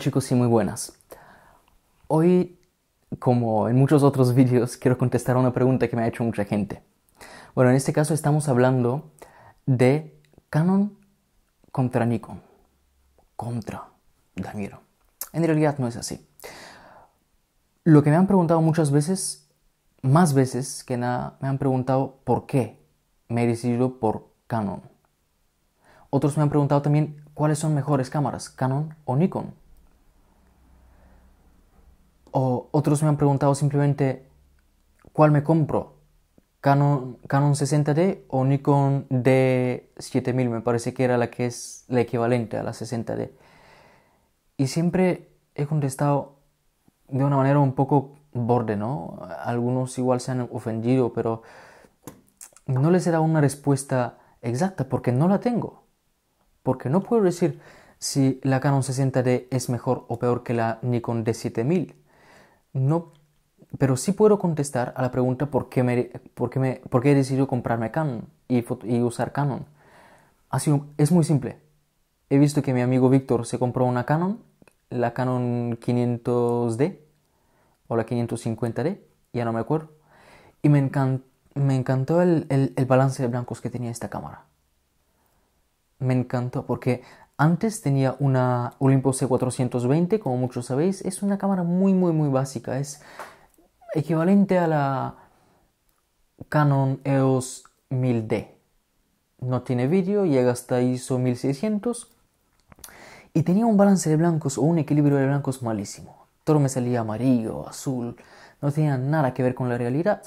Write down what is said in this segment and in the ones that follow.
chicos y muy buenas. Hoy, como en muchos otros vídeos, quiero contestar una pregunta que me ha hecho mucha gente. Bueno, en este caso estamos hablando de Canon contra Nikon. Contra Damiro. En realidad no es así. Lo que me han preguntado muchas veces, más veces que nada, me han preguntado por qué me he decidido por Canon. Otros me han preguntado también cuáles son mejores cámaras, Canon o Nikon otros me han preguntado simplemente, ¿cuál me compro? Canon, Canon 60D o Nikon D7000, me parece que era la que es la equivalente a la 60D. Y siempre he contestado de una manera un poco borde, ¿no? Algunos igual se han ofendido, pero no les he dado una respuesta exacta porque no la tengo. Porque no puedo decir si la Canon 60D es mejor o peor que la Nikon D7000 no, pero sí puedo contestar a la pregunta por qué, me, por me, he decidido comprarme Canon y, usar Canon. es muy simple. He visto que mi amigo Víctor se compró una Canon, la Canon 500D o la 550D, ya no me acuerdo. Y me, me encantó el, el balance de blancos que tenía esta cámara. Me encantó porque antes tenía una Olympus e C420, como muchos sabéis, es una cámara muy muy muy básica, es equivalente a la Canon EOS 1000D. No tiene vídeo, llega hasta ISO 1600 y tenía un balance de blancos o un equilibrio de blancos malísimo. Todo me salía amarillo, azul, no tenía nada que ver con la realidad.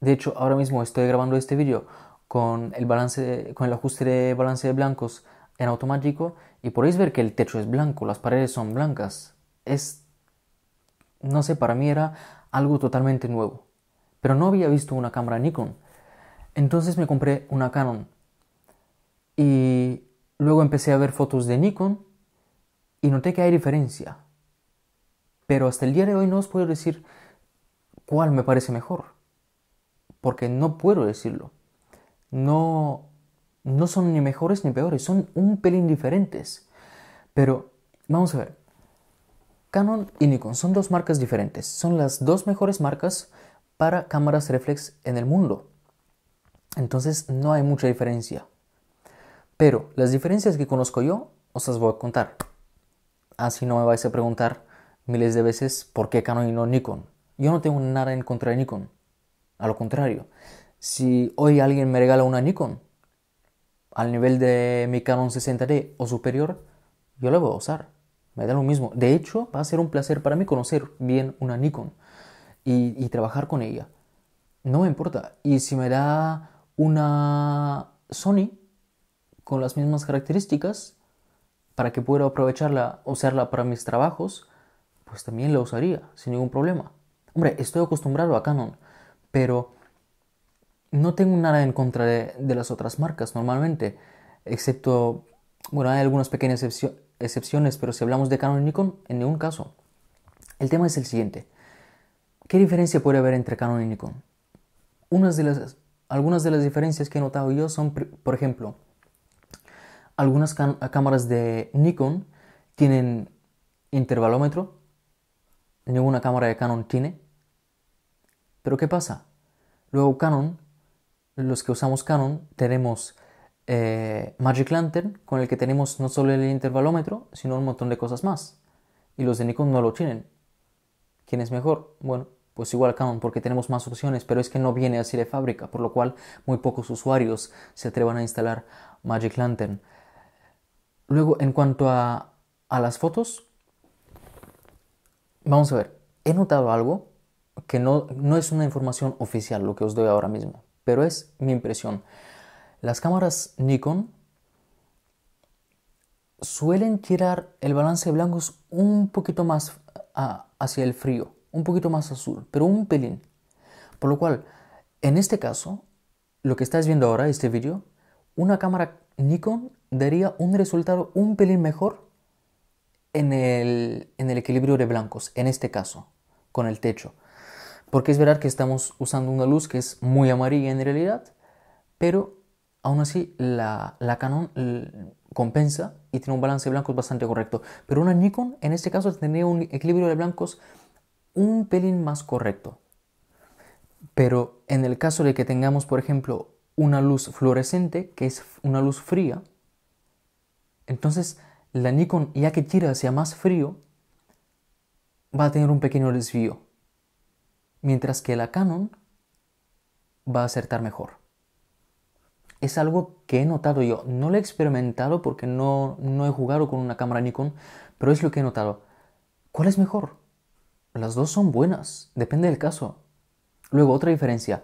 De hecho, ahora mismo estoy grabando este vídeo con el balance, con el ajuste de balance de blancos en automático y podéis ver que el techo es blanco, las paredes son blancas. Es, no sé, para mí era algo totalmente nuevo. Pero no había visto una cámara Nikon. Entonces me compré una Canon. Y luego empecé a ver fotos de Nikon y noté que hay diferencia. Pero hasta el día de hoy no os puedo decir cuál me parece mejor. Porque no puedo decirlo. No no son ni mejores ni peores, son un pelín diferentes. Pero vamos a ver. Canon y Nikon son dos marcas diferentes. Son las dos mejores marcas para cámaras reflex en el mundo. Entonces no hay mucha diferencia. Pero las diferencias que conozco yo os las voy a contar. Así no me vais a preguntar miles de veces por qué Canon y no Nikon. Yo no tengo nada en contra de Nikon. A lo contrario, si hoy alguien me regala una Nikon, al nivel de mi Canon 60D o superior, yo la voy a usar. Me da lo mismo. De hecho, va a ser un placer para mí conocer bien una Nikon y, trabajar con ella. No me importa. Y si me da una Sony con las mismas características para que pueda aprovecharla, usarla para mis trabajos, pues también la usaría sin ningún problema. Hombre, estoy acostumbrado a Canon, pero no tengo nada en contra de, las otras marcas normalmente, excepto, bueno, hay algunas pequeñas excepciones, pero si hablamos de Canon y Nikon, en ningún caso. El tema es el siguiente. ¿Qué diferencia puede haber entre Canon y Nikon? de las, algunas de las diferencias que he notado yo son, por ejemplo, algunas cámaras de Nikon tienen intervalómetro, ninguna cámara de Canon tiene. Pero ¿qué pasa? Luego Canon los que usamos Canon, tenemos eh, Magic Lantern, con el que tenemos no solo el intervalómetro, sino un montón de cosas más. Y los de Nikon no lo tienen. ¿Quién es mejor? Bueno, pues igual Canon, porque tenemos más opciones, pero es que no viene así de fábrica, por lo cual muy pocos usuarios se atrevan a instalar Magic Lantern. Luego, en cuanto a, a las fotos, vamos a ver, he notado algo que no, no es una información oficial lo que os doy ahora mismo, pero es mi impresión. Las cámaras Nikon suelen tirar el balance de blancos un poquito más hacia el frío, un poquito más azul, pero un pelín. Por lo cual, en este caso, lo que estás viendo ahora, este vídeo, una cámara Nikon daría un resultado un pelín mejor en el equilibrio de blancos, en este caso, con el techo. Porque es verdad que estamos usando una luz que es muy amarilla en realidad, pero aún así la, Canon compensa y tiene un balance de blancos bastante correcto. Pero una Nikon en este caso tendría un equilibrio de blancos un pelín más correcto. Pero en el caso de que tengamos, por ejemplo, una luz fluorescente, que es una luz fría, entonces la Nikon, ya que tira hacia más frío, va a tener un pequeño desvío mientras que la Canon va a acertar mejor. Es algo que he notado yo, no lo he experimentado porque no, no he jugado con una cámara Nikon, pero es lo que he notado. ¿Cuál es mejor? Las dos son buenas, depende del caso. Luego, otra diferencia.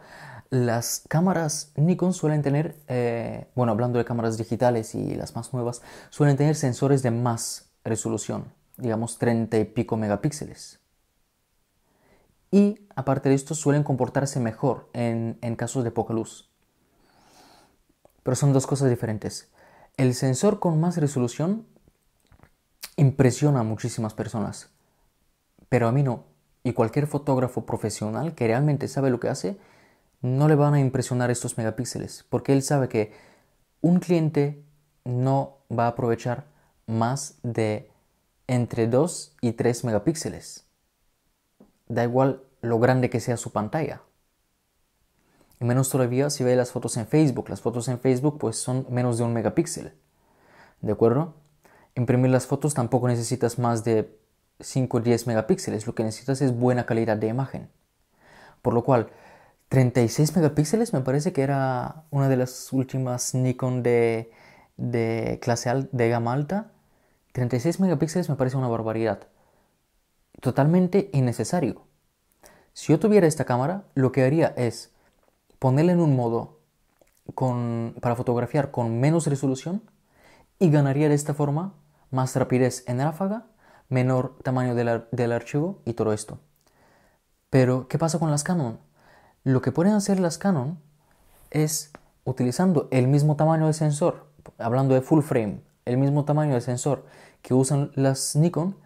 Las cámaras Nikon suelen tener, eh, bueno, hablando de cámaras digitales y las más nuevas, suelen tener sensores de más resolución, digamos 30 y pico megapíxeles y aparte de esto suelen comportarse mejor en, en casos de poca luz. Pero son dos cosas diferentes. El sensor con más resolución impresiona a muchísimas personas, pero a mí no. Y cualquier fotógrafo profesional que realmente sabe lo que hace, no le van a impresionar estos megapíxeles, porque él sabe que un cliente no va a aprovechar más de entre 2 y 3 megapíxeles da igual lo grande que sea su pantalla. Y menos todavía si ve las fotos en Facebook. Las fotos en Facebook pues son menos de un megapíxel. ¿De acuerdo? Imprimir las fotos tampoco necesitas más de 5 o 10 megapíxeles. Lo que necesitas es buena calidad de imagen. Por lo cual, 36 megapíxeles me parece que era una de las últimas Nikon de, clase alta, de gama alta. 36 megapíxeles me parece una barbaridad totalmente innecesario. Si yo tuviera esta cámara, lo que haría es ponerla en un modo para fotografiar con menos resolución y ganaría de esta forma más rapidez en ráfaga, menor tamaño del, del archivo y todo esto. Pero, ¿qué pasa con las Canon? Lo que pueden hacer las Canon es utilizando el mismo tamaño de sensor, hablando de full frame, el mismo tamaño de sensor que usan las Nikon,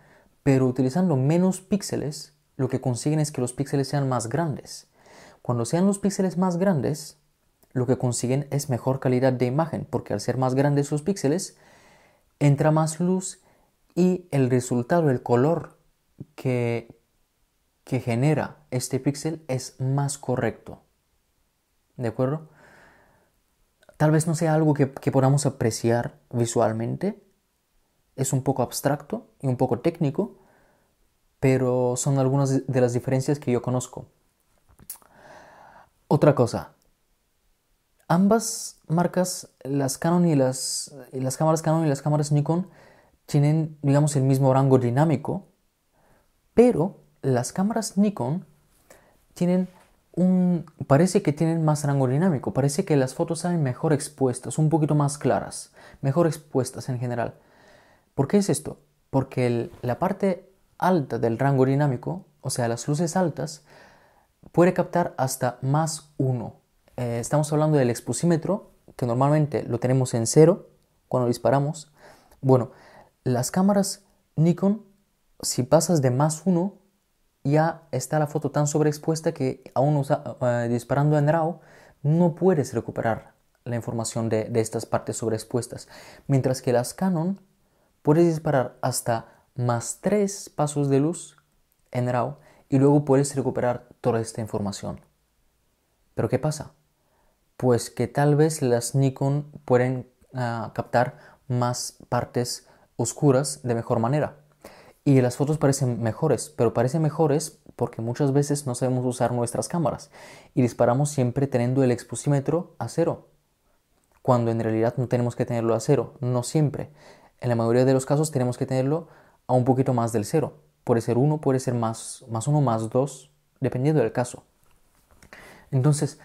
pero utilizando menos píxeles, lo que consiguen es que los píxeles sean más grandes. Cuando sean los píxeles más grandes, lo que consiguen es mejor calidad de imagen, porque al ser más grandes los píxeles, entra más luz y el resultado, el color que, genera este píxel es más correcto. ¿De acuerdo? Tal vez no sea algo que podamos apreciar visualmente, es un poco abstracto y un poco técnico, pero son algunas de las diferencias que yo conozco. Otra cosa, ambas marcas, las Canon y las, cámaras Canon y las cámaras Nikon, tienen, digamos, el mismo rango dinámico, pero las cámaras Nikon tienen un, parece que tienen más rango dinámico, parece que las fotos salen mejor expuestas, un poquito más claras, mejor expuestas en general. ¿Por qué es esto? Porque la parte alta del rango dinámico, o sea, las luces altas, puede captar hasta más uno. Eh, estamos hablando del exposímetro, que normalmente lo tenemos en cero cuando disparamos. Bueno, las cámaras Nikon, si pasas de más uno, ya está la foto tan sobreexpuesta que aún eh, disparando en RAW no puedes recuperar la información de, estas partes sobreexpuestas. Mientras que las Canon puedes disparar hasta más tres pasos de luz en RAW y luego puedes recuperar toda esta información. Pero ¿qué pasa? Pues que tal vez las Nikon pueden ah, captar más partes oscuras de mejor manera. Y las fotos parecen mejores, pero parecen mejores porque muchas veces no sabemos usar nuestras cámaras y disparamos siempre teniendo el exposímetro a cero, cuando en realidad no tenemos que tenerlo a cero, no siempre en la mayoría de los casos tenemos que tenerlo a un poquito más del cero. Puede ser uno, puede ser más, más más dos, dependiendo del caso. Entonces,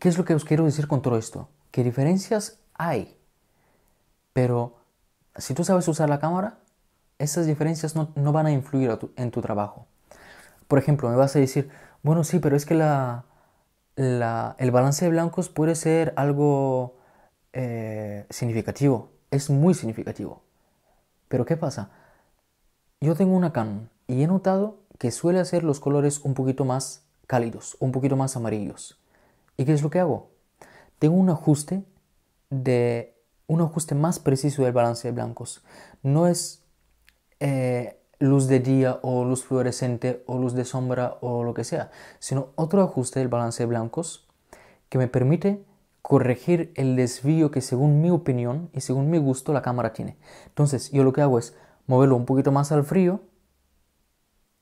¿qué es lo que os quiero decir con todo esto? Que diferencias hay, pero si tú sabes usar la cámara, esas diferencias no, van a influir en tu trabajo. Por ejemplo, me vas a decir, bueno, sí, pero es que la, la, el balance de blancos puede ser algo eh, significativo es muy significativo. Pero ¿qué pasa? Yo tengo una Canon y he notado que suele hacer los colores un poquito más cálidos, un poquito más amarillos. ¿Y qué es lo que hago? Tengo un ajuste de un ajuste más preciso del balance de blancos. No es eh, luz de día o luz fluorescente o luz de sombra o lo que sea, sino otro ajuste del balance de blancos que me permite corregir el desvío que según mi opinión y según mi gusto la cámara tiene. Entonces yo lo que hago es moverlo un poquito más al frío,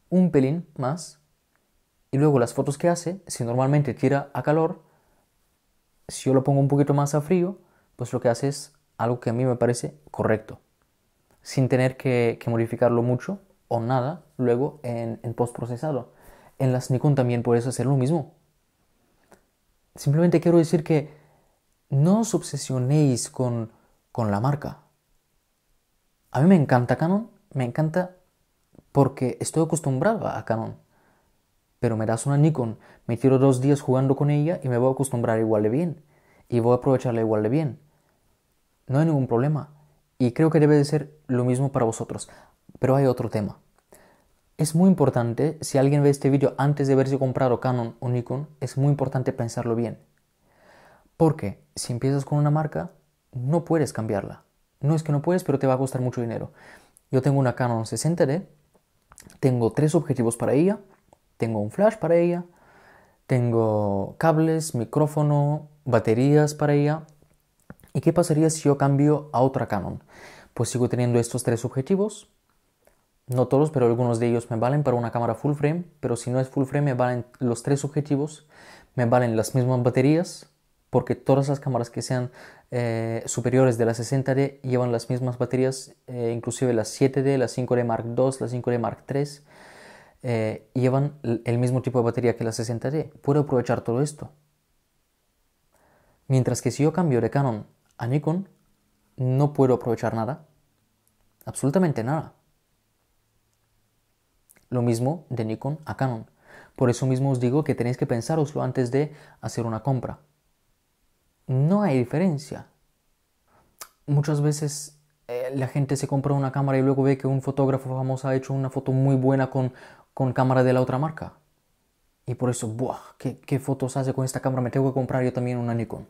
un pelín más, y luego las fotos que hace, si normalmente tira a calor, si yo lo pongo un poquito más a frío, pues lo que hace es algo que a mí me parece correcto, sin tener que, modificarlo mucho o nada luego en, en postprocesado. En las Nikon también puedes hacer lo mismo. Simplemente quiero decir que no os obsesionéis con, con la marca. A mí me encanta Canon, me encanta porque estoy acostumbrado a Canon. Pero me das una Nikon, me tiro dos días jugando con ella y me voy a acostumbrar igual de bien. Y voy a aprovecharla igual de bien. No hay ningún problema. Y creo que debe de ser lo mismo para vosotros. Pero hay otro tema. Es muy importante, si alguien ve este vídeo antes de haberse comprado Canon o Nikon, es muy importante pensarlo bien. Porque si empiezas con una marca, no puedes cambiarla. No es que no puedes, pero te va a costar mucho dinero. Yo tengo una Canon 60D, tengo tres objetivos para ella, tengo un flash para ella, tengo cables, micrófono, baterías para ella. ¿Y qué pasaría si yo cambio a otra Canon? Pues sigo teniendo estos tres objetivos. No todos, pero algunos de ellos me valen para una cámara full frame, pero si no es full frame me valen los tres objetivos, me valen las mismas baterías, porque todas las cámaras que sean eh, superiores de la 60D llevan las mismas baterías, eh, inclusive la 7D, la 5D Mark II, la 5D Mark III, eh, llevan el mismo tipo de batería que la 60D. Puedo aprovechar todo esto. Mientras que si yo cambio de Canon a Nikon, no puedo aprovechar nada. Absolutamente nada. Lo mismo de Nikon a Canon. Por eso mismo os digo que tenéis que pensároslo antes de hacer una compra no hay diferencia. Muchas veces eh, la gente se compra una cámara y luego ve que un fotógrafo famoso ha hecho una foto muy buena con, con cámara de la otra marca. Y por eso, ¡buah! ¿qué, fotos hace con esta cámara? Me tengo que comprar yo también una Nikon.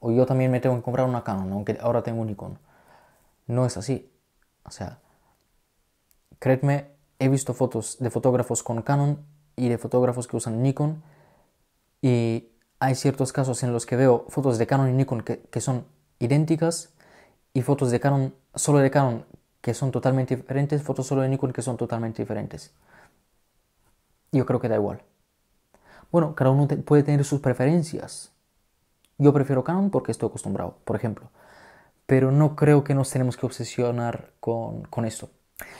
O yo también me tengo que comprar una Canon, aunque ahora tengo Nikon. No es así. O sea, créeme, he visto fotos de fotógrafos con Canon y de fotógrafos que usan Nikon. Y hay ciertos casos en los que veo fotos de Canon y Nikon que, son idénticas y fotos de Canon, solo de Canon, que son totalmente diferentes, fotos solo de Nikon que son totalmente diferentes. Yo creo que da igual. Bueno, cada uno puede tener sus preferencias. Yo prefiero Canon porque estoy acostumbrado, por ejemplo. Pero no creo que nos tenemos que obsesionar con, con esto.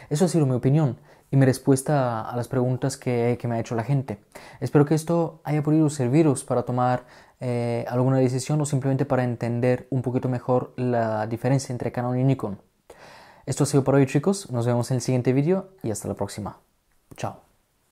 Eso ha sido mi opinión y mi respuesta a las preguntas que, que me ha hecho la gente. Espero que esto haya podido serviros para tomar eh, alguna decisión o simplemente para entender un poquito mejor la diferencia entre Canon y Nikon. Esto ha sido por hoy chicos, nos vemos en el siguiente vídeo y hasta la próxima. Chao.